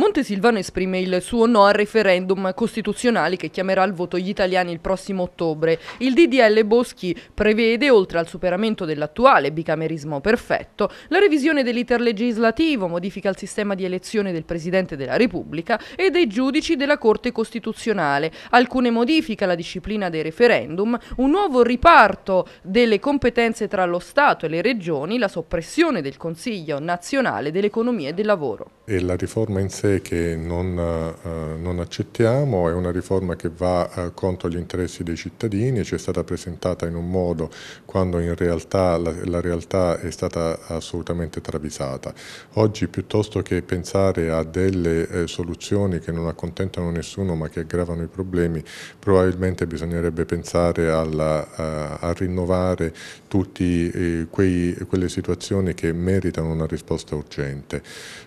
Montesilvano esprime il suo no al referendum costituzionale che chiamerà al voto gli italiani il prossimo ottobre. Il DDL Boschi prevede, oltre al superamento dell'attuale bicamerismo perfetto, la revisione dell'iter legislativo, modifica il sistema di elezione del Presidente della Repubblica e dei giudici della Corte Costituzionale, alcune modifiche alla disciplina dei referendum, un nuovo riparto delle competenze tra lo Stato e le regioni, la soppressione del Consiglio nazionale dell'economia e del lavoro. E la riforma in sé sé che non, eh, non accettiamo, è una riforma che va eh, contro gli interessi dei cittadini, ci è stata presentata in un modo quando in realtà la, la realtà è stata assolutamente travisata. Oggi piuttosto che pensare a delle eh, soluzioni che non accontentano nessuno ma che aggravano i problemi, probabilmente bisognerebbe pensare alla, eh, a, rinnovare tutte eh, quelle situazioni che meritano una risposta urgente.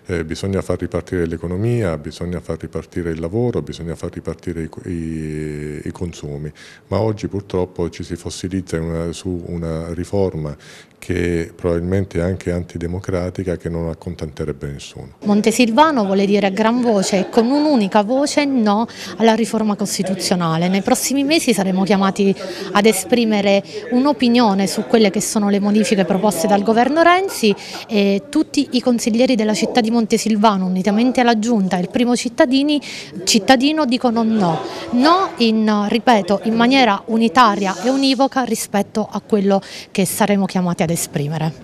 Eh, bisogna far ripartire l'economia l'economia, bisogna far ripartire il lavoro, bisogna far ripartire i, i, i consumi, ma oggi purtroppo ci si fossilizza una, su una riforma che probabilmente è anche antidemocratica che non accontenterebbe nessuno. Montesilvano vuole dire a gran voce e con un'unica voce no alla riforma costituzionale. Nei prossimi mesi saremo chiamati ad esprimere un'opinione su quelle che sono le modifiche proposte dal governo Renzi e tutti i consiglieri della città di Montesilvano unitamente alla la giunta, il primo cittadino dicono no, no in, ripeto, in maniera unitaria e univoca rispetto a quello che saremo chiamati ad esprimere.